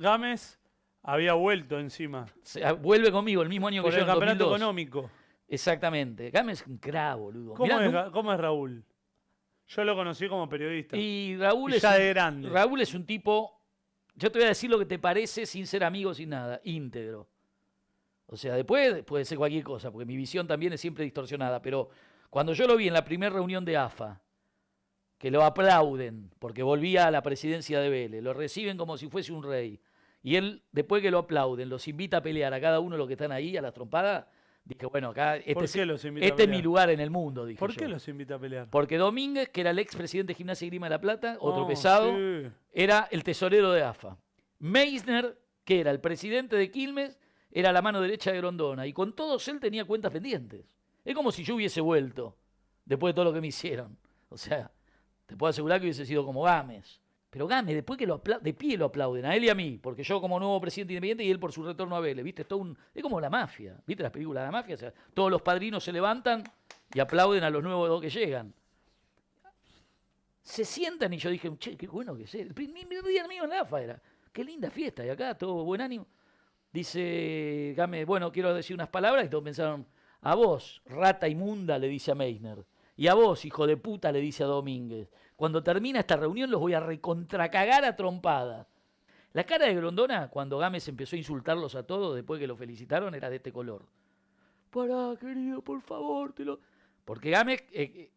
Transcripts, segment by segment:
Gámez había vuelto encima. Ah, vuelve conmigo el mismo año que el yo. el campeonato económico. Exactamente. Gámez es un cra, boludo. ¿Cómo, es, Raúl? Yo lo conocí como periodista. Y Raúl es. Raúl es un tipo. Yo te voy a decir lo que te parece sin ser amigo, sin nada. Íntegro. O sea, después puede ser cualquier cosa, porque mi visión también es siempre distorsionada. Pero cuando yo lo vi en la primera reunión de AFA, que lo aplauden porque volvía a la presidencia de Vélez, lo reciben como si fuese un rey. Y él, después que lo aplauden, los invita a pelear a cada uno de los que están ahí, a las trompadas, dije, bueno, acá este, es, este mi lugar en el mundo, dije ¿Por qué los invita a pelear? Porque Domínguez, que era el presidente de Gimnasia y Grima de la Plata, ah, otro pesado, era el tesorero de AFA. Meisner, que era el presidente de Quilmes, era la mano derecha de Grondona. Y con todos él tenía cuentas pendientes. Es como si yo hubiese vuelto, después de todo lo que me hicieron. O sea, te puedo asegurar que hubiese sido como Gámez. Pero gane, después que lo de pie lo aplauden, a él y a mí, porque yo como nuevo presidente independiente y él por su retorno a Vélez, ¿viste? Es, como la mafia, ¿viste las películas de la mafia? sea, todos los padrinos se levantan y aplauden a los nuevos que llegan. Se sientan y yo dije, che, qué bueno que sea. El primer día mío en la AFA era, qué linda fiesta, y acá todo buen ánimo. Dice Game, bueno, quiero decir unas palabras, y todos pensaron, a vos, rata inmunda, le dice a Meissner. Y a vos, hijo de puta, le dice a Domínguez, cuando termina esta reunión los voy a recontracagar a trompadas. La cara de Grondona, cuando Gámez empezó a insultarlos a todos después que lo felicitaron, era de este color. Pará, querido, por favor, te lo... Porque Gámez... Eh,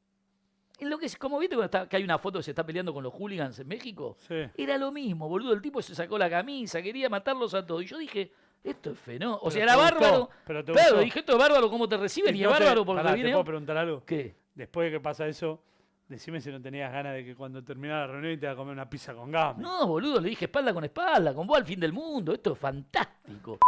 eh, lo que como viste que hay una foto que se está peleando con los hooligans en México, era lo mismo, boludo. El tipo se sacó la camisa, quería matarlos a todos. Y yo dije, esto es fenómeno. O sea, era bárbaro. pero dije, esto es bárbaro cómo te reciben y, bárbaro por porque pará, preguntar algo? ¿Qué? después de que pasa eso, decime si no tenías ganas de que cuando terminara la reunión te iba a comer una pizza con gas. No, boludo, le dije espalda con espalda, con vos al fin del mundo. Esto es fantástico.